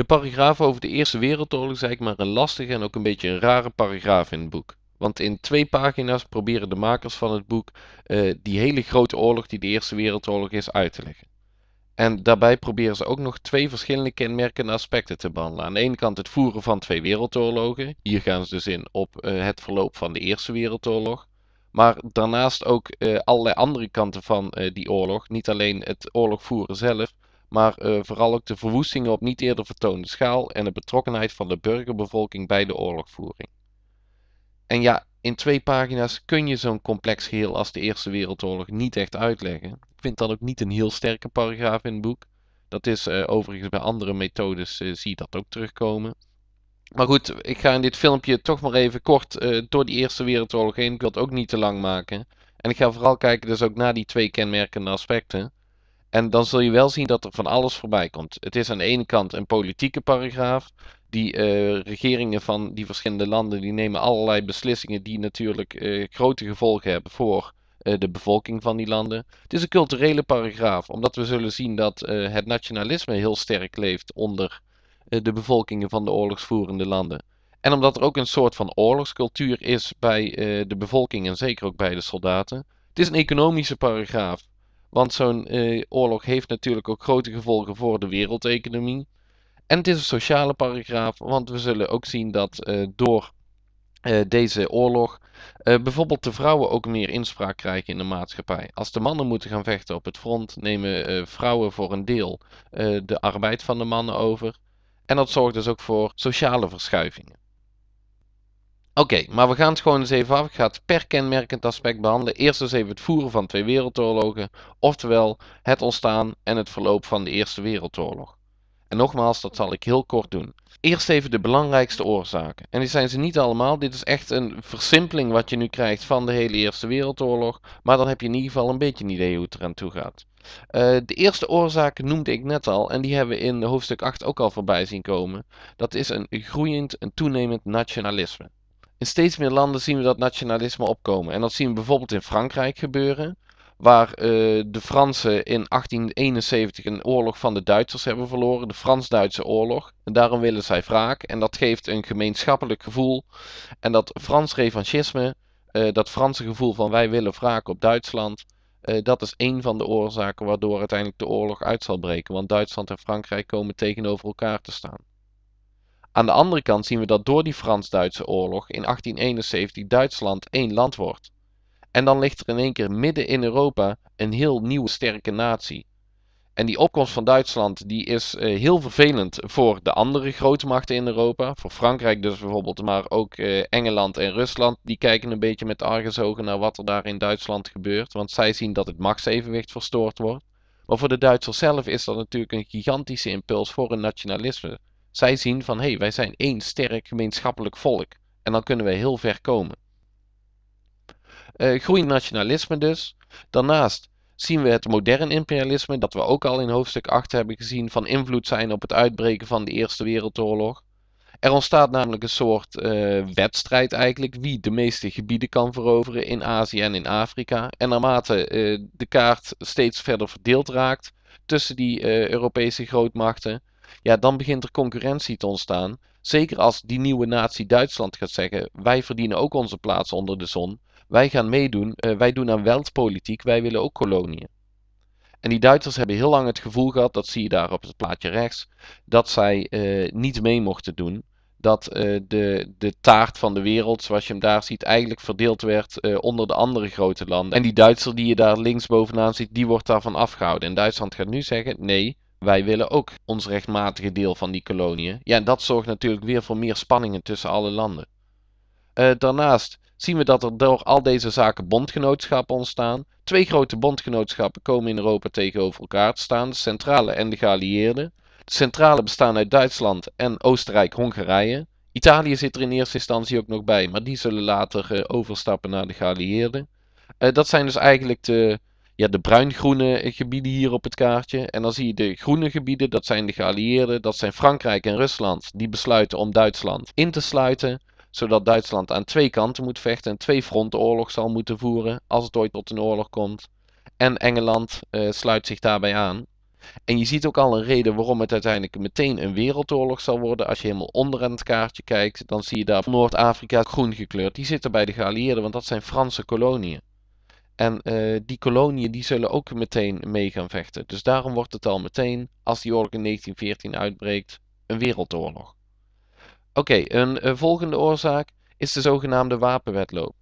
De paragraaf over de Eerste Wereldoorlog is eigenlijk maar een lastige en ook een beetje een rare paragraaf in het boek. Want in twee pagina's proberen de makers van het boek eh, die hele grote oorlog die de Eerste Wereldoorlog is uit te leggen. En daarbij proberen ze ook nog twee verschillende kenmerkende aspecten te behandelen. Aan de ene kant het voeren van twee wereldoorlogen. Hier gaan ze dus in op eh, het verloop van de Eerste Wereldoorlog. Maar daarnaast ook eh, allerlei andere kanten van die oorlog. Niet alleen het oorlog voeren zelf, maar eh, vooral ook de verwoestingen op niet eerder vertoonde schaal en de betrokkenheid van de burgerbevolking bij de oorlogvoering. En ja, in twee pagina's kun je zo'n complex geheel als de Eerste Wereldoorlog niet echt uitleggen. Ik vind dat ook niet een heel sterke paragraaf in het boek. Dat is eh, overigens bij andere methodes eh, zie je dat ook terugkomen. Maar goed, ik ga in dit filmpje toch maar even kort door die Eerste Wereldoorlog heen. Ik wil het ook niet te lang maken. En ik ga vooral kijken dus ook naar die twee kenmerkende aspecten. En dan zul je wel zien dat er van alles voorbij komt. Het is aan de ene kant een politieke paragraaf. Die eh, regeringen van die verschillende landen die nemen allerlei beslissingen die natuurlijk eh, grote gevolgen hebben voor eh, de bevolking van die landen. Het is een culturele paragraaf, omdat we zullen zien dat het nationalisme heel sterk leeft onder de bevolkingen van de oorlogsvoerende landen. En omdat er ook een soort van oorlogscultuur is bij de bevolking en zeker ook bij de soldaten. Het is een economische paragraaf want zo'n eh, oorlog heeft natuurlijk ook grote gevolgen voor de wereldeconomie. En het is een sociale paragraaf, want we zullen ook zien dat eh, door eh, deze oorlog bijvoorbeeld de vrouwen ook meer inspraak krijgen in de maatschappij. Als de mannen moeten gaan vechten op het front, nemen vrouwen voor een deel de arbeid van de mannen over. En dat zorgt dus ook voor sociale verschuivingen. Oké, maar we gaan het gewoon eens even af. Ik ga het per kenmerkend aspect behandelen. Eerst eens even het voeren van twee wereldoorlogen. Oftewel, het ontstaan en het verloop van de Eerste Wereldoorlog. En nogmaals, dat zal ik heel kort doen. Eerst even de belangrijkste oorzaken. En die zijn ze niet allemaal. Dit is echt een versimpeling wat je nu krijgt van de hele Eerste Wereldoorlog. Maar dan heb je in ieder geval een beetje een idee hoe het eraan toe gaat. Eh, de eerste oorzaak noemde ik net al. En die hebben we in hoofdstuk 8 ook al voorbij zien komen. Dat is een groeiend en toenemend nationalisme. In steeds meer landen zien we dat nationalisme opkomen. En dat zien we bijvoorbeeld in Frankrijk gebeuren. Waar eh, de Fransen in 1871 een oorlog van de Duitsers hebben verloren. De Frans-Duitse oorlog. En daarom willen zij wraak. En dat geeft een gemeenschappelijk gevoel. En dat Frans revanchisme, eh, dat Franse gevoel van wij willen wraak op Duitsland. Eh, dat is een van de oorzaken waardoor uiteindelijk de oorlog uit zal breken. Want Duitsland en Frankrijk komen tegenover elkaar te staan. Aan de andere kant zien we dat door die Frans-Duitse oorlog in 1871 Duitsland één land wordt. En dan ligt er in één keer midden in Europa een heel nieuwe sterke natie. En die opkomst van Duitsland die is eh, heel vervelend voor de andere grootmachten in Europa. Voor Frankrijk dus bijvoorbeeld, maar ook eh, Engeland en Rusland. Die kijken een beetje met argusogen naar wat er daar in Duitsland gebeurt. Want zij zien dat het machtsevenwicht verstoord wordt. Maar voor de Duitsers zelf is dat natuurlijk een gigantische impuls voor hun nationalisme. Zij zien van hé, hey, wij zijn één sterk gemeenschappelijk volk en dan kunnen we heel ver komen. Uh, eh, groeiend nationalisme dus. Daarnaast zien we het moderne imperialisme, dat we ook al in hoofdstuk 8 hebben gezien, van invloed zijn op het uitbreken van de Eerste Wereldoorlog. Er ontstaat namelijk een soort eh, wedstrijd eigenlijk, wie de meeste gebieden kan veroveren in Azië en in Afrika. En naarmate eh, de kaart steeds verder verdeeld raakt tussen die Europese grootmachten, ja, dan begint er concurrentie te ontstaan. Zeker als die nieuwe natie Duitsland gaat zeggen: wij verdienen ook onze plaats onder de zon. Wij gaan meedoen, eh, wij doen aan weldpolitiek, wij willen ook koloniën. En die Duitsers hebben heel lang het gevoel gehad, dat zie je daar op het plaatje rechts, dat zij eh, niet mee mochten doen. Dat eh, de, de taart van de wereld, zoals je hem daar ziet, eigenlijk verdeeld werd onder de andere grote landen. En die Duitser die je daar links bovenaan ziet, die wordt daarvan afgehouden. En Duitsland gaat nu zeggen: nee, wij willen ook ons rechtmatige deel van die koloniën. Ja, en dat zorgt natuurlijk weer voor meer spanningen tussen alle landen. Eh, daarnaast zien we dat er door al deze zaken bondgenootschappen ontstaan. Twee grote bondgenootschappen komen in Europa tegenover elkaar te staan: de centrale en de geallieerden. De centrale bestaan uit Duitsland en Oostenrijk-Hongarije. Italië zit er in eerste instantie ook nog bij, maar die zullen later eh, overstappen naar de geallieerden. Eh, dat zijn dus eigenlijk de ja, de bruingroene gebieden hier op het kaartje. En dan zie je de groene gebieden, dat zijn de geallieerden, dat zijn Frankrijk en Rusland. Die besluiten om Duitsland in te sluiten, zodat Duitsland aan twee kanten moet vechten en twee fronten oorlog zal moeten voeren als het ooit tot een oorlog komt. En Engeland eh, sluit zich daarbij aan. En je ziet ook al een reden waarom het uiteindelijk meteen een wereldoorlog zal worden. Als je helemaal onderaan het kaartje kijkt, dan zie je daar Noord-Afrika groen gekleurd. Die zitten bij de geallieerden, want dat zijn Franse koloniën. En eh, die koloniën die zullen ook meteen mee gaan vechten. Dus daarom wordt het al meteen, als die oorlog in 1914 uitbreekt, een wereldoorlog. Oké, een, een eh, volgende oorzaak is de zogenaamde wapenwedloop.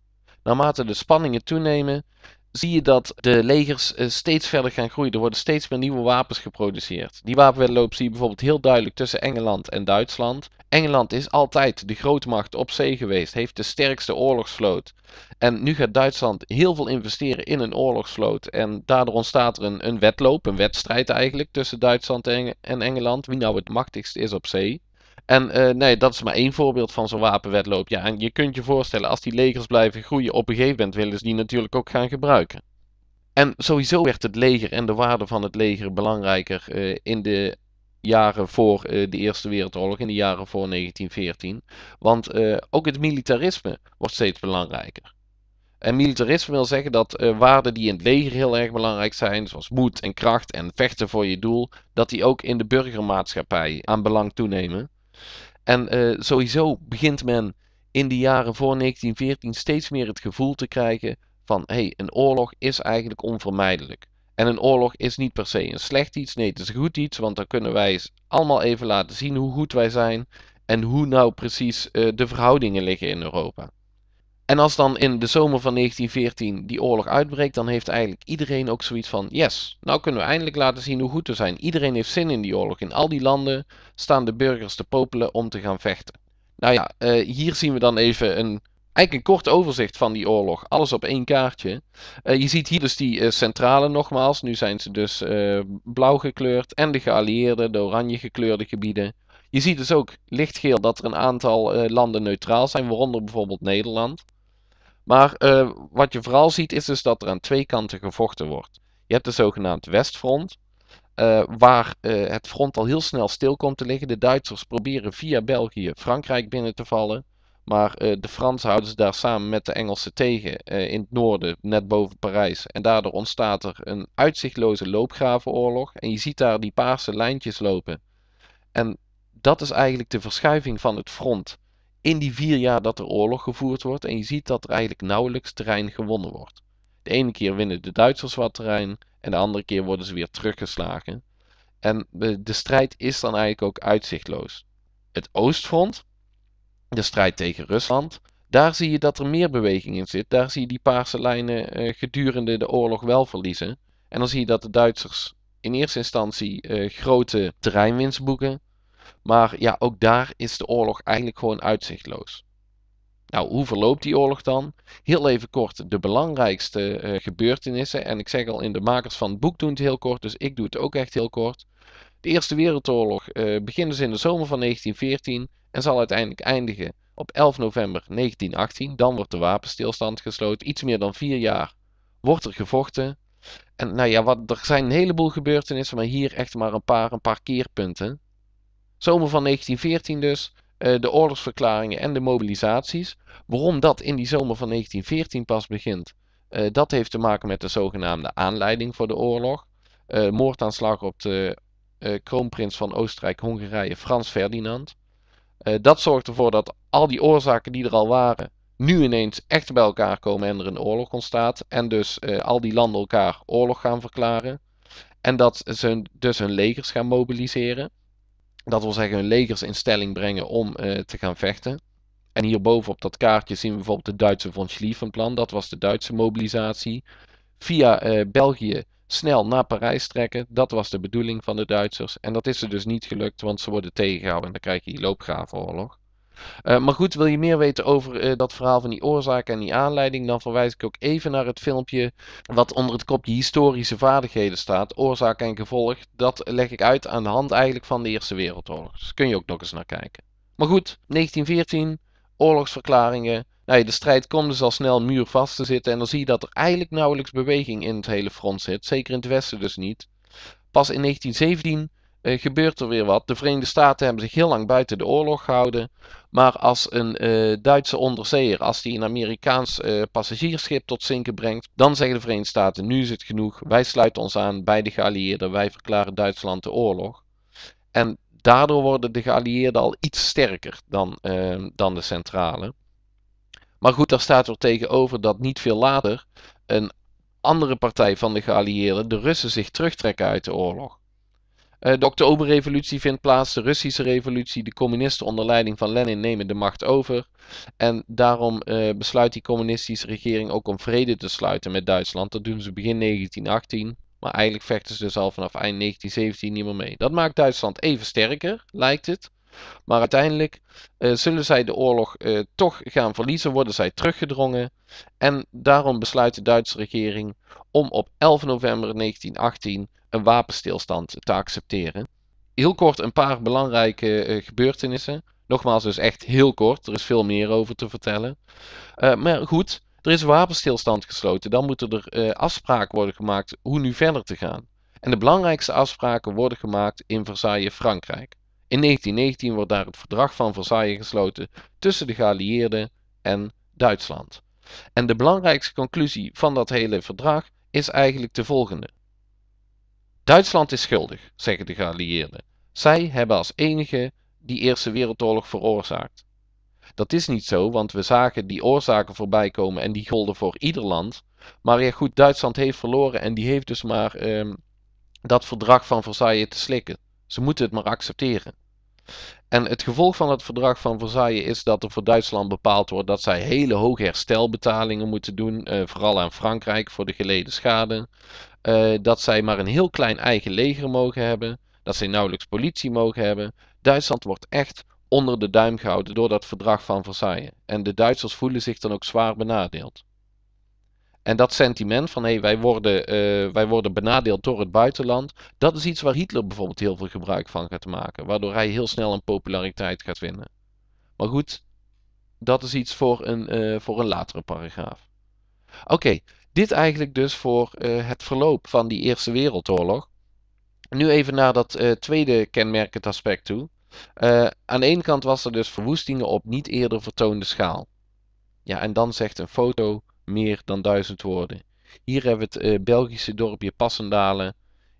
Naarmate de spanningen toenemen, zie je dat de legers eh, steeds verder gaan groeien. Er worden steeds meer nieuwe wapens geproduceerd. Die wapenwedloop zie je bijvoorbeeld heel duidelijk tussen Engeland en Duitsland. Engeland is altijd de grootmacht op zee geweest, heeft de sterkste oorlogsvloot. En nu gaat Duitsland heel veel investeren in een oorlogsvloot. En daardoor ontstaat er een, een wedloop, een wedstrijd eigenlijk tussen Duitsland en, en Engeland. Wie nou het machtigst is op zee. En eh, nee, dat is maar één voorbeeld van zo'n wapenwedloop. Ja, en je kunt je voorstellen, als die legers blijven groeien, op een gegeven moment willen ze die natuurlijk ook gaan gebruiken. En sowieso werd het leger en de waarde van het leger belangrijker eh, in de jaren voor eh, de Eerste Wereldoorlog, in de jaren voor 1914. Want ook het militarisme wordt steeds belangrijker. En militarisme wil zeggen dat waarden die in het leger heel erg belangrijk zijn, zoals moed en kracht en vechten voor je doel, dat die ook in de burgermaatschappij aan belang toenemen. En eh, sowieso begint men in de jaren voor 1914 steeds meer het gevoel te krijgen van hé, hey, een oorlog is eigenlijk onvermijdelijk. En een oorlog is niet per se een slecht iets, nee het is een goed iets, want dan kunnen wij allemaal even laten zien hoe goed wij zijn en hoe nou precies eh, de verhoudingen liggen in Europa. En als dan in de zomer van 1914 die oorlog uitbreekt, dan heeft eigenlijk iedereen ook zoiets van: yes, nou kunnen we eindelijk laten zien hoe goed we zijn. Iedereen heeft zin in die oorlog. In al die landen staan de burgers te popelen om te gaan vechten. Nou ja, eh, hier zien we dan even een. Eigenlijk een kort overzicht van die oorlog. Alles op één kaartje. Eh, je ziet hier dus die eh, centrale nogmaals. Nu zijn ze dus blauw gekleurd. En de geallieerde, de oranje gekleurde gebieden. Je ziet dus ook lichtgeel dat er een aantal landen neutraal zijn. Waaronder bijvoorbeeld Nederland. Maar eh, wat je vooral ziet is dus dat er aan twee kanten gevochten wordt. Je hebt de zogenaamd Westfront, eh, waar eh, het front al heel snel stil komt te liggen. De Duitsers proberen via België Frankrijk binnen te vallen. Maar de Fransen houden ze daar samen met de Engelsen tegen in het noorden, net boven Parijs. En daardoor ontstaat er een uitzichtloze loopgravenoorlog. En je ziet daar die paarse lijntjes lopen. En dat is eigenlijk de verschuiving van het front in die vier jaar dat er oorlog gevoerd wordt. En je ziet dat er eigenlijk nauwelijks terrein gewonnen wordt. De ene keer winnen de Duitsers wat terrein en de andere keer worden ze weer teruggeslagen. En de, strijd is dan eigenlijk ook uitzichtloos. Het Oostfront, de strijd tegen Rusland, daar zie je dat er meer beweging in zit. Daar zie je die paarse lijnen eh, gedurende de oorlog wel verliezen. En dan zie je dat de Duitsers in eerste instantie eh, grote terreinwinst boeken. Maar ja, ook daar is de oorlog eigenlijk gewoon uitzichtloos. Nou, hoe verloopt die oorlog dan? Heel even kort de belangrijkste eh, gebeurtenissen. En ik zeg al, in de makers van het boek doen het heel kort, dus ik doe het ook echt heel kort. De Eerste Wereldoorlog eh, begint dus in de zomer van 1914 en zal uiteindelijk eindigen op 11 november 1918. Dan wordt de wapenstilstand gesloten. Iets meer dan vier jaar wordt er gevochten. En nou ja, wat, er zijn een heleboel gebeurtenissen, maar hier echt maar een paar, een paar keerpunten. Zomer van 1914 dus, eh, de oorlogsverklaringen en de mobilisaties. Waarom dat in die zomer van 1914 pas begint, eh, dat heeft te maken met de zogenaamde aanleiding voor de oorlog. Uh, moordaanslag op de kroonprins van Oostenrijk-Hongarije, Frans Ferdinand. dat zorgt ervoor dat al die oorzaken die er al waren, nu ineens echt bij elkaar komen en er een oorlog ontstaat. En dus al die landen elkaar oorlog gaan verklaren. En dat ze dus hun legers gaan mobiliseren. Dat wil zeggen hun legers in stelling brengen om eh, te gaan vechten. En hierboven op dat kaartje zien we bijvoorbeeld de Duitse von Schlieffenplan. plan Dat was de Duitse mobilisatie. Via eh, België snel naar Parijs trekken. Dat was de bedoeling van de Duitsers. En dat is er dus niet gelukt, want ze worden tegengehouden en dan krijg je die loopgravenoorlog. Eh, maar goed, wil je meer weten over eh, dat verhaal van die oorzaak en die aanleiding, dan verwijs ik ook even naar het filmpje wat onder het kopje historische vaardigheden staat, oorzaak en gevolg. Dat leg ik uit aan de hand eigenlijk van de Eerste Wereldoorlog. Dus kun je ook nog eens naar kijken. Maar goed, 1914, oorlogsverklaringen. Nou de strijd komt dus al snel muurvast te zitten en dan zie je dat er eigenlijk nauwelijks beweging in het hele front zit, zeker in het westen dus niet. Pas in 1917 eh, gebeurt er weer wat. De Verenigde Staten hebben zich heel lang buiten de oorlog gehouden. Maar als een eh, Duitse onderzeeër, als die een Amerikaans uh, passagiersschip tot zinken brengt, dan zeggen de Verenigde Staten: nu is het genoeg. Wij sluiten ons aan bij de geallieerden. Wij verklaren Duitsland de oorlog. En daardoor worden de geallieerden al iets sterker dan, ehm, dan de centrale. Maar goed, daar staat er tegenover dat niet veel later een andere partij van de geallieerden, de Russen, zich terugtrekken uit de oorlog. Eh, de Oktoberrevolutie vindt plaats, de Russische revolutie, de communisten onder leiding van Lenin nemen de macht over. En daarom eh, besluit die communistische regering ook om vrede te sluiten met Duitsland. Dat doen ze begin 1918, maar eigenlijk vechten ze dus al vanaf eind 1917 niet meer mee. Dat maakt Duitsland even sterker, lijkt het. Maar uiteindelijk eh, zullen zij de oorlog eh, toch gaan verliezen, worden zij teruggedrongen. En daarom besluit de Duitse regering om op 11 november 1918 een wapenstilstand te accepteren. Heel kort een paar belangrijke eh, gebeurtenissen. Nogmaals, dus echt heel kort. Er is veel meer over te vertellen. maar goed, er is een wapenstilstand gesloten. Dan moeten er afspraken worden gemaakt hoe nu verder te gaan. En de belangrijkste afspraken worden gemaakt in Versailles, Frankrijk. In 1919 wordt daar het verdrag van Versailles gesloten tussen de geallieerden en Duitsland. En de belangrijkste conclusie van dat hele verdrag is eigenlijk de volgende. Duitsland is schuldig, zeggen de geallieerden. Zij hebben als enige die Eerste Wereldoorlog veroorzaakt. Dat is niet zo, want we zagen die oorzaken voorbij komen en die golden voor ieder land. Maar ja goed, Duitsland heeft verloren en die heeft dus maar ehm, dat verdrag van Versailles te slikken. Ze moeten het maar accepteren. En het gevolg van het verdrag van Versailles is dat er voor Duitsland bepaald wordt dat zij hele hoge herstelbetalingen moeten doen, eh, vooral aan Frankrijk voor de geleden schade. Eh, dat zij maar een heel klein eigen leger mogen hebben, dat zij nauwelijks politie mogen hebben. Duitsland wordt echt onder de duim gehouden door dat verdrag van Versailles. En de Duitsers voelen zich dan ook zwaar benadeeld. En dat sentiment van hé, wij, worden, eh, wij worden benadeeld door het buitenland, dat is iets waar Hitler bijvoorbeeld heel veel gebruik van gaat maken, waardoor hij heel snel een populariteit gaat winnen. Maar goed, dat is iets voor een, eh, voor een latere paragraaf. Oké, dit eigenlijk dus voor eh, het verloop van die Eerste Wereldoorlog. Nu even naar dat tweede kenmerkend aspect toe. aan de ene kant was er dus verwoestingen op niet eerder vertoonde schaal. Ja, en dan zegt een foto meer dan duizend woorden. Hier hebben we het eh, Belgische dorpje Passendalen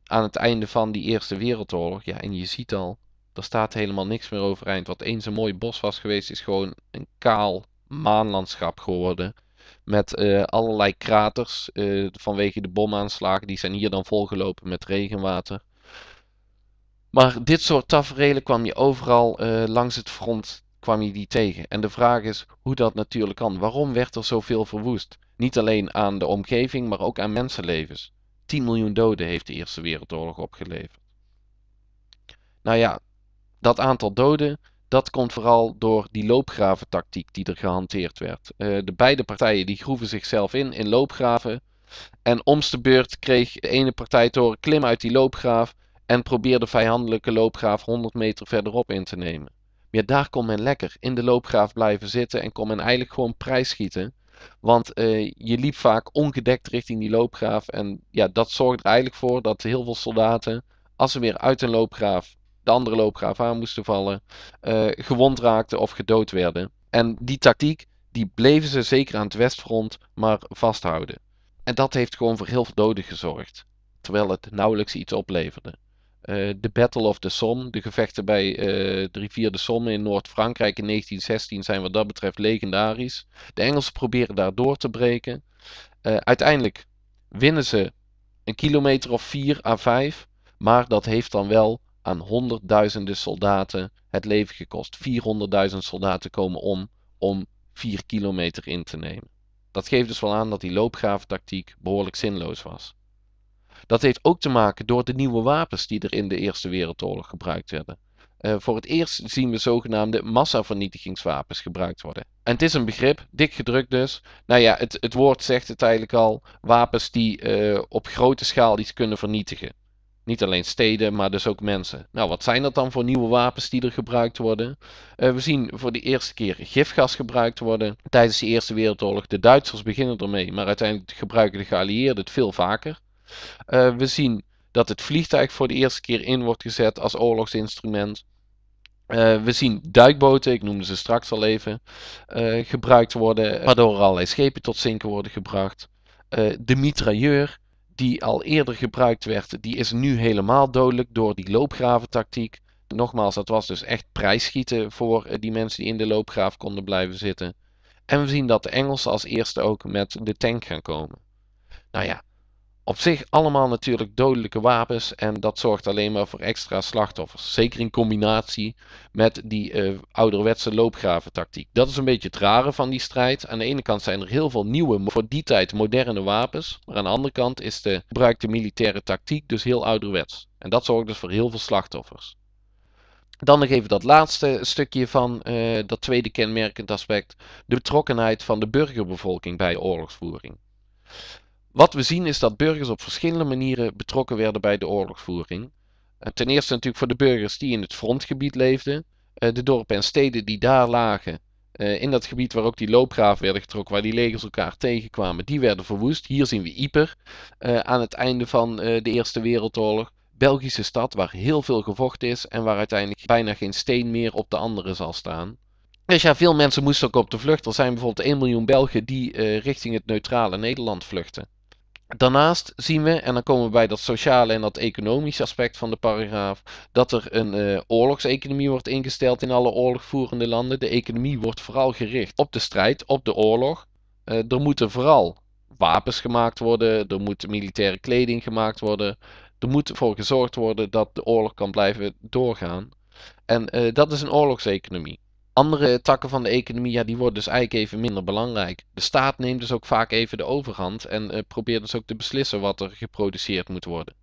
aan het einde van die Eerste Wereldoorlog. Ja, en je ziet al, er staat helemaal niks meer overeind. Wat eens een mooi bos was geweest, is gewoon een kaal maanlandschap geworden. Met eh, allerlei kraters eh, vanwege de bomaanslagen. Die zijn hier dan volgelopen met regenwater. Maar dit soort tafereelen kwam je overal langs het front kwam je die tegen. En de vraag is hoe dat natuurlijk kan. Waarom werd er zoveel verwoest? Niet alleen aan de omgeving, maar ook aan mensenlevens. 10 miljoen doden heeft de Eerste Wereldoorlog opgeleverd. Nou ja, dat aantal doden, dat komt vooral door die loopgraventactiek die er gehanteerd werd. Eh, de beide partijen die groeven zichzelf in, in loopgraven. En omste de beurt kreeg de ene partij te horen klim uit die loopgraaf en probeerde vijandelijke loopgraaf 100 meter verderop in te nemen. Ja, daar kon men lekker in de loopgraaf blijven zitten en kon men eigenlijk gewoon prijs schieten. Want eh, je liep vaak ongedekt richting die loopgraaf. En ja, dat zorgde er eigenlijk voor dat heel veel soldaten, als ze weer uit een loopgraaf de andere loopgraaf aan moesten vallen, eh, gewond raakten of gedood werden. En die tactiek, die bleven ze zeker aan het westfront maar vasthouden. En dat heeft gewoon voor heel veel doden gezorgd, terwijl het nauwelijks iets opleverde. Eh, de Battle of the Somme, de gevechten bij eh, de rivier de Somme in Noord-Frankrijk in 1916 zijn wat dat betreft legendarisch. De Engelsen proberen daar door te breken. Eh, uiteindelijk winnen ze een kilometer of 4 à 5, maar dat heeft dan wel aan honderdduizenden soldaten het leven gekost. 400.000 soldaten komen om om 4 kilometer in te nemen. Dat geeft dus wel aan dat die loopgraaftactiek behoorlijk zinloos was. Dat heeft ook te maken door de nieuwe wapens die er in de Eerste Wereldoorlog gebruikt werden. Eh, voor het eerst zien we zogenaamde massavernietigingswapens gebruikt worden. En het is een begrip, dik gedrukt dus. Nou ja, het, het woord zegt het eigenlijk al: wapens die eh, op grote schaal iets kunnen vernietigen. Niet alleen steden, maar dus ook mensen. Nou, wat zijn dat dan voor nieuwe wapens die er gebruikt worden? Eh, we zien voor de eerste keer gifgas gebruikt worden tijdens de Eerste Wereldoorlog. De Duitsers beginnen ermee, maar uiteindelijk gebruiken de geallieerden het veel vaker. Eh, we zien dat het vliegtuig voor de eerste keer in wordt gezet als oorlogsinstrument. Eh, we zien duikboten, ik noemde ze straks al even, eh, gebruikt worden, waardoor allerlei schepen tot zinken worden gebracht. de mitrailleur, die al eerder gebruikt werd, die is nu helemaal dodelijk door die loopgraventactiek. Nogmaals, dat was dus echt prijsschieten voor die mensen die in de loopgraaf konden blijven zitten. En we zien dat de Engelsen als eerste ook met de tank gaan komen. Nou ja, op zich allemaal natuurlijk dodelijke wapens en dat zorgt alleen maar voor extra slachtoffers. Zeker in combinatie met die uh, ouderwetse loopgraventactiek. Dat is een beetje het rare van die strijd. Aan de ene kant zijn er heel veel nieuwe, voor die tijd moderne wapens. Maar aan de andere kant is de gebruikte militaire tactiek dus heel ouderwets. En dat zorgt dus voor heel veel slachtoffers. Dan nog even dat laatste stukje van eh, dat tweede kenmerkend aspect: de betrokkenheid van de burgerbevolking bij de oorlogsvoering. Wat we zien is dat burgers op verschillende manieren betrokken werden bij de oorlogsvoering. Eh, ten eerste natuurlijk voor de burgers die in het frontgebied leefden, eh, de dorpen en steden die daar lagen, eh, in dat gebied waar ook die loopgraven werden getrokken, waar die legers elkaar tegenkwamen, die werden verwoest. Hier zien we Yper aan het einde van de Eerste Wereldoorlog. Belgische stad waar heel veel gevochten is en waar uiteindelijk bijna geen steen meer op de andere zal staan. Dus ja, veel mensen moesten ook op de vlucht. Er zijn bijvoorbeeld 1 miljoen Belgen die richting het neutrale Nederland vluchten. Daarnaast zien we, en dan komen we bij dat sociale en dat economische aspect van de paragraaf, dat er een eh, oorlogseconomie wordt ingesteld in alle oorlogvoerende landen. De economie wordt vooral gericht op de strijd, op de oorlog. Eh, er moeten vooral wapens gemaakt worden, er moet militaire kleding gemaakt worden. Er moet voor gezorgd worden dat de oorlog kan blijven doorgaan. En eh, dat is een oorlogseconomie andere takken van de economie, ja, die worden dus eigenlijk even minder belangrijk. De staat neemt dus ook vaak even de overhand en eh, probeert dus ook te beslissen wat er geproduceerd moet worden.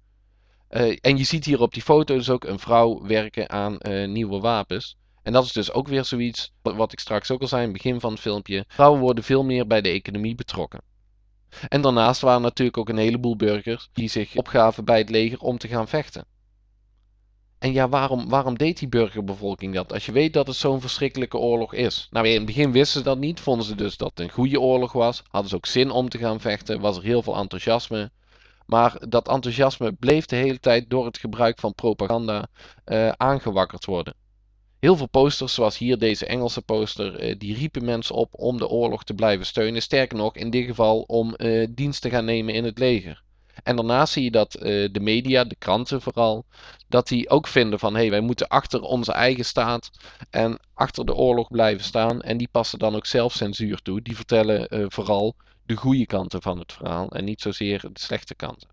Eh, en je ziet hier op die foto dus ook een vrouw werken aan eh, nieuwe wapens. En dat is dus ook weer zoiets wat ik straks ook al zei in het begin van het filmpje. Vrouwen worden veel meer bij de economie betrokken. En daarnaast waren natuurlijk ook een heleboel burgers die zich opgaven bij het leger om te gaan vechten. En ja, waarom, waarom deed die burgerbevolking dat? Als je weet dat het zo'n verschrikkelijke oorlog is. Nou, in het begin wisten ze dat niet. Vonden ze dus dat het een goede oorlog was. Hadden ze ook zin om te gaan vechten. Was er heel veel enthousiasme. Maar dat enthousiasme bleef de hele tijd door het gebruik van propaganda eh, aangewakkerd worden. Heel veel posters, zoals hier deze Engelse poster, eh, die riepen mensen op om de oorlog te blijven steunen. Sterker nog, in dit geval om eh, dienst te gaan nemen in het leger. En daarnaast zie je dat eh, de media, de kranten vooral, dat die ook vinden van hé, hey, wij moeten achter onze eigen staat en achter de oorlog blijven staan. En die passen dan ook zelf censuur toe. Die vertellen eh, vooral de goede kanten van het verhaal en niet zozeer de slechte kanten.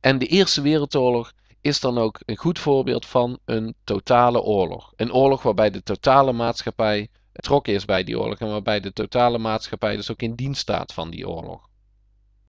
En de Eerste Wereldoorlog is dan ook een goed voorbeeld van een totale oorlog. Een oorlog waarbij de totale maatschappij betrokken is bij die oorlog en waarbij de totale maatschappij dus ook in dienst staat van die oorlog.